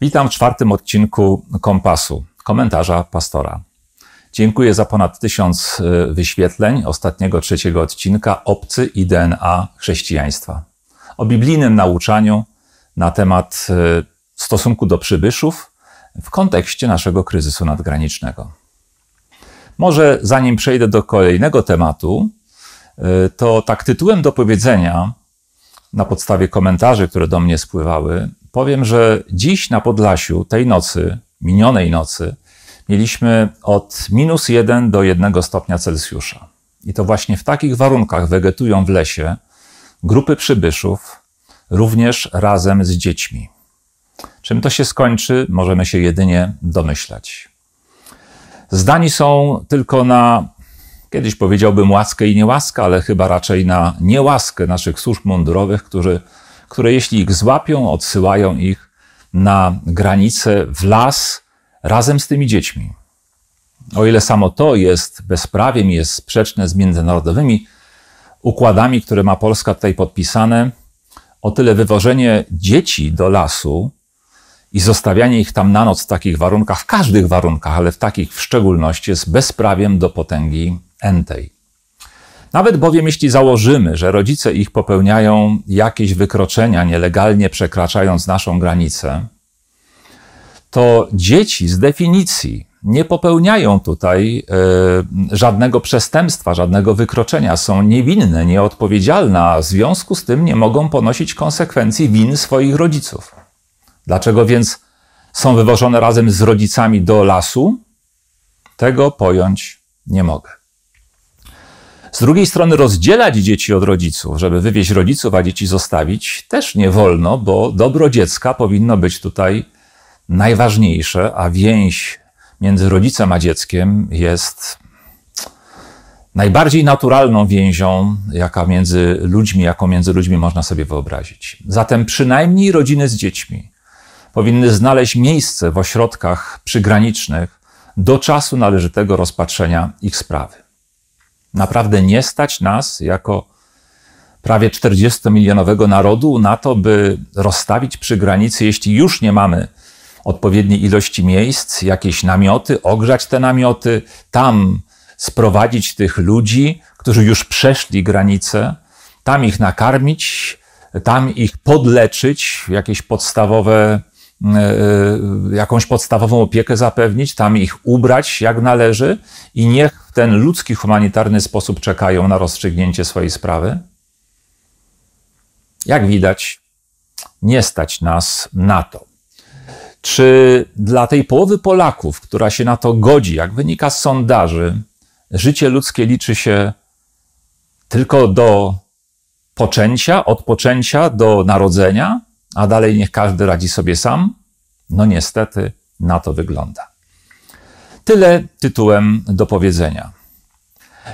Witam w czwartym odcinku Kompasu, komentarza pastora. Dziękuję za ponad tysiąc y, wyświetleń ostatniego trzeciego odcinka Obcy i DNA chrześcijaństwa. O biblijnym nauczaniu na temat y, stosunku do przybyszów w kontekście naszego kryzysu nadgranicznego. Może zanim przejdę do kolejnego tematu, y, to tak tytułem do powiedzenia na podstawie komentarzy, które do mnie spływały, powiem, że dziś na Podlasiu, tej nocy, minionej nocy, mieliśmy od minus 1 do 1 stopnia Celsjusza. I to właśnie w takich warunkach wegetują w lesie grupy przybyszów, również razem z dziećmi. Czym to się skończy, możemy się jedynie domyślać. Zdani są tylko na, kiedyś powiedziałbym łaskę i niełaskę, ale chyba raczej na niełaskę naszych służb mundurowych, którzy które jeśli ich złapią, odsyłają ich na granicę w las razem z tymi dziećmi. O ile samo to jest bezprawiem, jest sprzeczne z międzynarodowymi układami, które ma Polska tutaj podpisane, o tyle wywożenie dzieci do lasu i zostawianie ich tam na noc w takich warunkach, w każdych warunkach, ale w takich w szczególności, jest bezprawiem do potęgi entej. Nawet bowiem jeśli założymy, że rodzice ich popełniają jakieś wykroczenia, nielegalnie przekraczając naszą granicę, to dzieci z definicji nie popełniają tutaj y, żadnego przestępstwa, żadnego wykroczenia, są niewinne, nieodpowiedzialne, a w związku z tym nie mogą ponosić konsekwencji win swoich rodziców. Dlaczego więc są wywożone razem z rodzicami do lasu? Tego pojąć nie mogę. Z drugiej strony rozdzielać dzieci od rodziców, żeby wywieźć rodziców, a dzieci zostawić, też nie wolno, bo dobro dziecka powinno być tutaj najważniejsze, a więź między rodzicem a dzieckiem jest najbardziej naturalną więzią, jaka między ludźmi, jaką między ludźmi można sobie wyobrazić. Zatem przynajmniej rodziny z dziećmi powinny znaleźć miejsce w ośrodkach przygranicznych do czasu należytego rozpatrzenia ich sprawy. Naprawdę nie stać nas jako prawie 40-milionowego narodu na to, by rozstawić przy granicy, jeśli już nie mamy odpowiedniej ilości miejsc, jakieś namioty, ogrzać te namioty, tam sprowadzić tych ludzi, którzy już przeszli granicę, tam ich nakarmić, tam ich podleczyć, jakieś podstawowe, e, e, jakąś podstawową opiekę zapewnić, tam ich ubrać jak należy i niech ten ludzki, humanitarny sposób czekają na rozstrzygnięcie swojej sprawy? Jak widać, nie stać nas na to. Czy dla tej połowy Polaków, która się na to godzi, jak wynika z sondaży, życie ludzkie liczy się tylko do poczęcia, od poczęcia do narodzenia, a dalej niech każdy radzi sobie sam? No niestety, na to wygląda. Tyle tytułem do powiedzenia.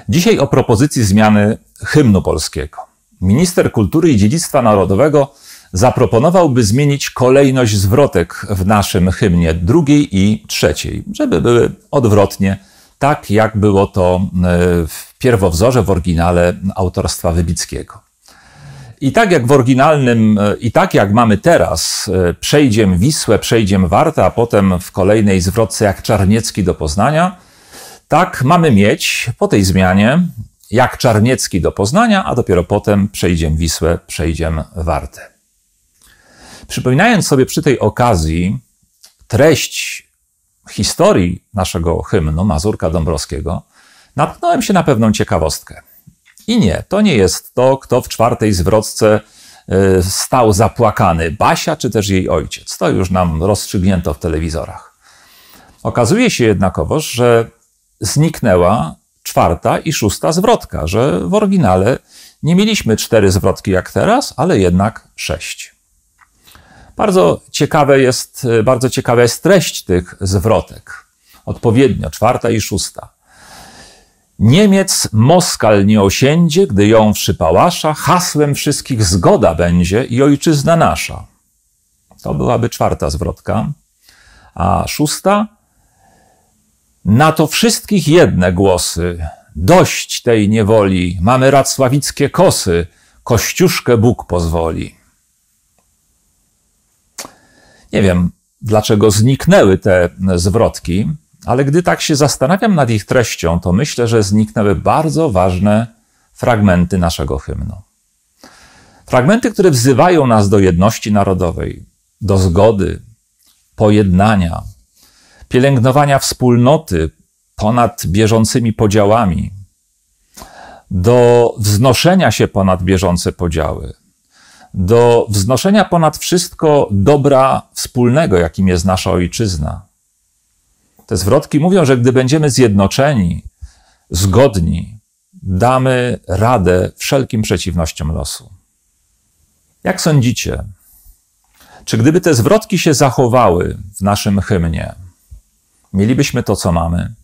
Dzisiaj o propozycji zmiany hymnu polskiego. Minister Kultury i Dziedzictwa Narodowego zaproponowałby zmienić kolejność zwrotek w naszym hymnie drugiej i trzeciej, żeby były odwrotnie, tak jak było to e, w pierwowzorze, w oryginale autorstwa Wybickiego. I tak jak w oryginalnym, e, i tak jak mamy teraz, e, przejdziem Wisłę, przejdziem Wartę, a potem w kolejnej zwrotce jak Czarniecki do Poznania, tak mamy mieć po tej zmianie jak Czarniecki do Poznania, a dopiero potem przejdziem Wisłę, przejdziem Wartę. Przypominając sobie przy tej okazji treść historii naszego hymnu Mazurka Dąbrowskiego, natknąłem się na pewną ciekawostkę – i nie, to nie jest to, kto w czwartej zwrotce e, stał zapłakany, Basia czy też jej ojciec. To już nam rozstrzygnięto w telewizorach. Okazuje się jednakowoż, że zniknęła czwarta i szósta zwrotka, że w oryginale nie mieliśmy cztery zwrotki jak teraz, ale jednak sześć. Bardzo, ciekawe jest, e, bardzo ciekawa jest treść tych zwrotek. Odpowiednio czwarta i szósta. Niemiec Moskal nie osiędzie, gdy ją przypałasza, hasłem wszystkich zgoda będzie i ojczyzna nasza. To byłaby czwarta zwrotka. A szósta? Na to wszystkich jedne głosy. Dość tej niewoli, mamy racławickie kosy, kościuszkę Bóg pozwoli. Nie wiem, dlaczego zniknęły te zwrotki ale gdy tak się zastanawiam nad ich treścią, to myślę, że zniknęły bardzo ważne fragmenty naszego hymnu. Fragmenty, które wzywają nas do jedności narodowej, do zgody, pojednania, pielęgnowania wspólnoty ponad bieżącymi podziałami, do wznoszenia się ponad bieżące podziały, do wznoszenia ponad wszystko dobra wspólnego, jakim jest nasza ojczyzna te zwrotki mówią, że gdy będziemy zjednoczeni, zgodni, damy radę wszelkim przeciwnościom losu. Jak sądzicie, czy gdyby te zwrotki się zachowały w naszym hymnie, mielibyśmy to, co mamy?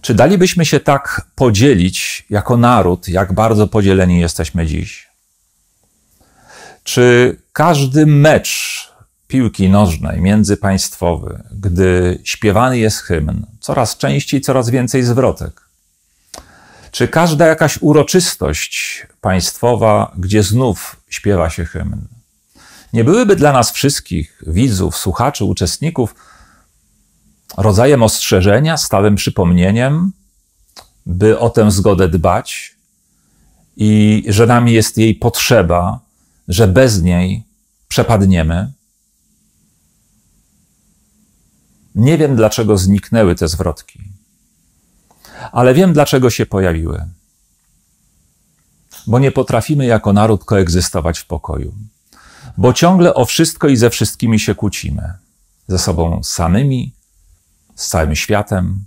Czy dalibyśmy się tak podzielić jako naród, jak bardzo podzieleni jesteśmy dziś? Czy każdy mecz piłki nożnej międzypaństwowy, gdy śpiewany jest hymn, coraz częściej, coraz więcej zwrotek? Czy każda jakaś uroczystość państwowa, gdzie znów śpiewa się hymn, nie byłyby dla nas wszystkich, widzów, słuchaczy, uczestników, rodzajem ostrzeżenia, stałym przypomnieniem, by o tę zgodę dbać i że nami jest jej potrzeba, że bez niej przepadniemy? Nie wiem, dlaczego zniknęły te zwrotki, ale wiem, dlaczego się pojawiły. Bo nie potrafimy jako naród koegzystować w pokoju, bo ciągle o wszystko i ze wszystkimi się kłócimy ze sobą samymi, z całym światem.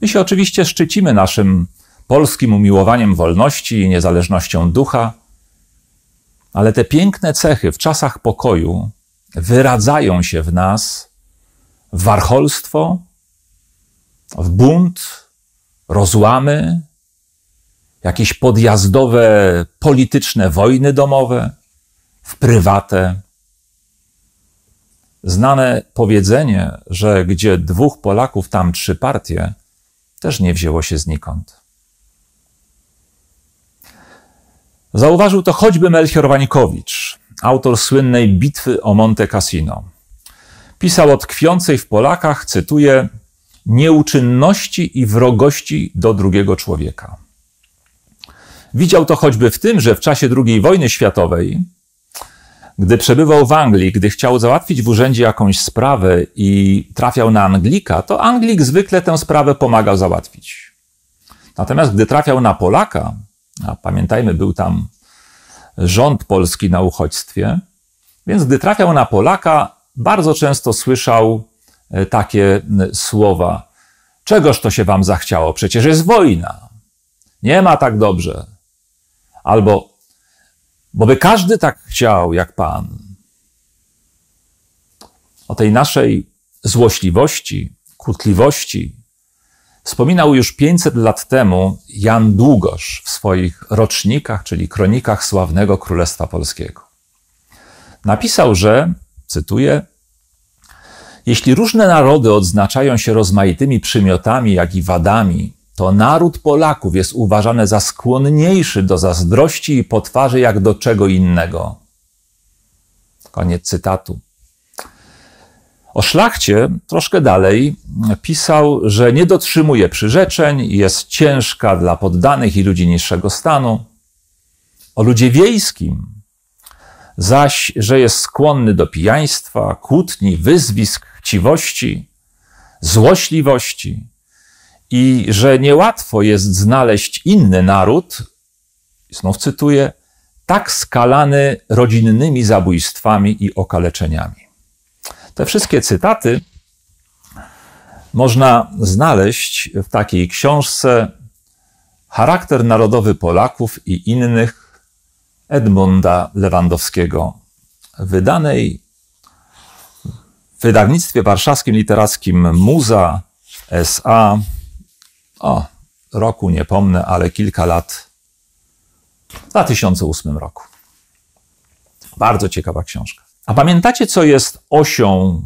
My się oczywiście szczycimy naszym polskim umiłowaniem wolności i niezależnością ducha, ale te piękne cechy w czasach pokoju wyradzają się w nas w warcholstwo, w bunt, rozłamy, jakieś podjazdowe polityczne wojny domowe, w prywatę. Znane powiedzenie, że gdzie dwóch Polaków, tam trzy partie, też nie wzięło się znikąd. Zauważył to choćby Melchior Wańkowicz, autor słynnej bitwy o Monte Cassino pisał o tkwiącej w Polakach, cytuję, nieuczynności i wrogości do drugiego człowieka. Widział to choćby w tym, że w czasie II wojny światowej, gdy przebywał w Anglii, gdy chciał załatwić w urzędzie jakąś sprawę i trafiał na Anglika, to Anglik zwykle tę sprawę pomagał załatwić. Natomiast gdy trafiał na Polaka, a pamiętajmy, był tam rząd polski na uchodźstwie, więc gdy trafiał na Polaka, bardzo często słyszał e, takie słowa: Czegoż to się wam zachciało? Przecież jest wojna. Nie ma tak dobrze. Albo, bo by każdy tak chciał jak Pan. O tej naszej złośliwości, krutliwości wspominał już 500 lat temu Jan Długosz w swoich rocznikach, czyli kronikach sławnego Królestwa Polskiego. Napisał, że Cytuję: Jeśli różne narody odznaczają się rozmaitymi przymiotami, jak i wadami, to naród Polaków jest uważany za skłonniejszy do zazdrości i potwarzy jak do czego innego. Koniec cytatu. O szlachcie troszkę dalej pisał, że nie dotrzymuje przyrzeczeń, jest ciężka dla poddanych i ludzi niższego stanu. O ludzie wiejskim zaś, że jest skłonny do pijaństwa, kłótni, wyzwisk, chciwości, złośliwości i że niełatwo jest znaleźć inny naród, znów cytuję, tak skalany rodzinnymi zabójstwami i okaleczeniami. Te wszystkie cytaty można znaleźć w takiej książce Charakter narodowy Polaków i innych Edmunda Lewandowskiego, wydanej w wydawnictwie warszawskim literackim Muza S.A. O, roku nie pomnę, ale kilka lat. W 2008 roku. Bardzo ciekawa książka. A pamiętacie, co jest osią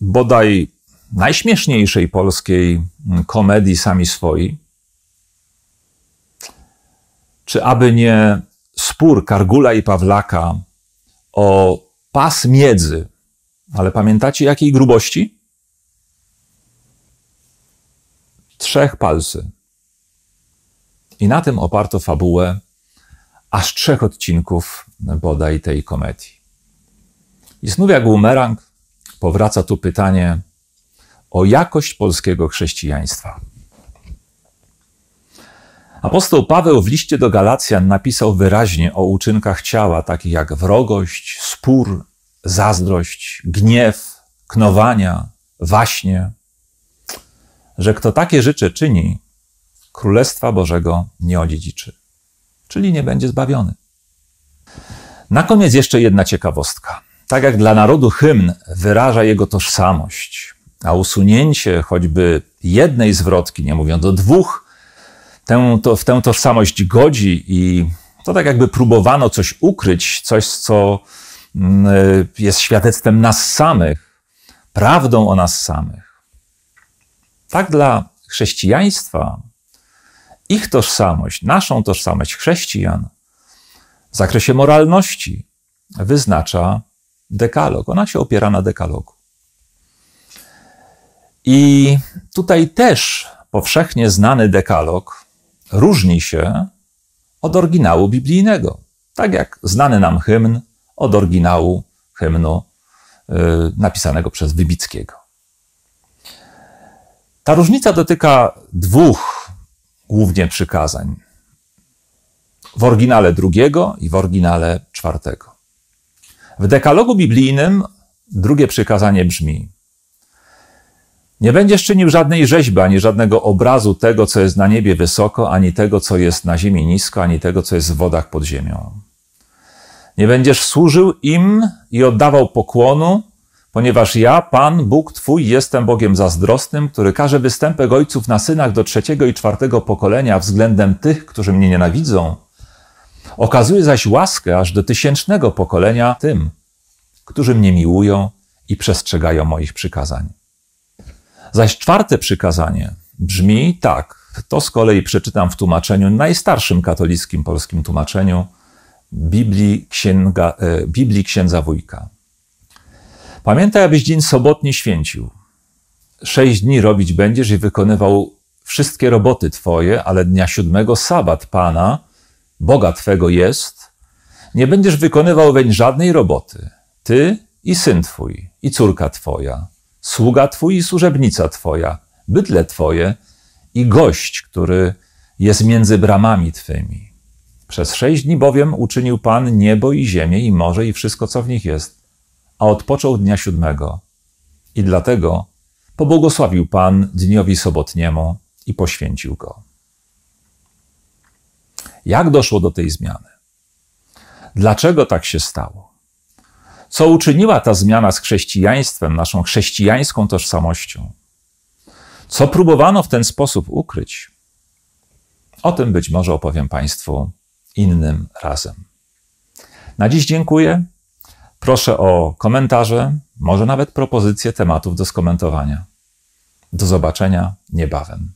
bodaj najśmieszniejszej polskiej komedii Sami Swoi? Czy aby nie spór Kargula i Pawlaka o pas miedzy, ale pamiętacie jakiej grubości? Trzech palcy. I na tym oparto fabułę aż trzech odcinków bodaj tej komedii. I znów jak bumerang powraca tu pytanie o jakość polskiego chrześcijaństwa. Apostoł Paweł w liście do Galacjan napisał wyraźnie o uczynkach ciała, takich jak wrogość, spór, zazdrość, gniew, knowania, waśnie, że kto takie rzeczy czyni, Królestwa Bożego nie odziedziczy, czyli nie będzie zbawiony. Na koniec jeszcze jedna ciekawostka. Tak jak dla narodu hymn wyraża jego tożsamość, a usunięcie choćby jednej zwrotki, nie mówiąc o dwóch, tę, to, w tę tożsamość godzi i to tak jakby próbowano coś ukryć, coś, co mm, e, jest świadectwem nas samych, prawdą o nas samych. Tak dla chrześcijaństwa ich tożsamość, naszą tożsamość chrześcijan w zakresie moralności wyznacza dekalog. Ona się opiera na dekalogu. I tutaj też powszechnie znany dekalog różni się od oryginału biblijnego. Tak jak znany nam hymn od oryginału hymnu y, napisanego przez Wybickiego. Ta różnica dotyka dwóch głównie przykazań. W oryginale drugiego i w oryginale czwartego. W dekalogu biblijnym drugie przykazanie brzmi: nie będziesz czynił żadnej rzeźby, ani żadnego obrazu tego, co jest na niebie wysoko, ani tego, co jest na ziemi nisko, ani tego, co jest w wodach pod ziemią. Nie będziesz służył im i oddawał pokłonu, ponieważ ja, Pan, Bóg Twój, jestem Bogiem zazdrosnym, który każe występek ojców na synach do trzeciego i czwartego pokolenia względem tych, którzy mnie nienawidzą. Okazuje zaś łaskę aż do tysięcznego pokolenia tym, którzy mnie miłują i przestrzegają moich przykazań. Zaś czwarte przykazanie brzmi tak. To z kolei przeczytam w tłumaczeniu, najstarszym katolickim polskim tłumaczeniu Biblii, księga, e, Biblii Księdza Wójka. Pamiętaj, abyś dzień sobotni święcił. Sześć dni robić będziesz i wykonywał wszystkie roboty Twoje, ale dnia siódmego sabat Pana, Boga Twego jest. Nie będziesz wykonywał weń żadnej roboty. Ty i syn Twój, i córka Twoja, sługa twój i służebnica twoja, bydle twoje i gość, który jest między bramami twymi. Przez sześć dni bowiem uczynił Pan niebo i ziemię i morze i wszystko, co w nich jest, a odpoczął dnia siódmego. I dlatego pobłogosławił Pan dniowi sobotniemu i poświęcił go. Jak doszło do tej zmiany? Dlaczego tak się stało? Co uczyniła ta zmiana z chrześcijaństwem, naszą chrześcijańską tożsamością? Co próbowano w ten sposób ukryć? O tym być może opowiem Państwu innym razem. Na dziś dziękuję. Proszę o komentarze, może nawet propozycje tematów do skomentowania. Do zobaczenia niebawem.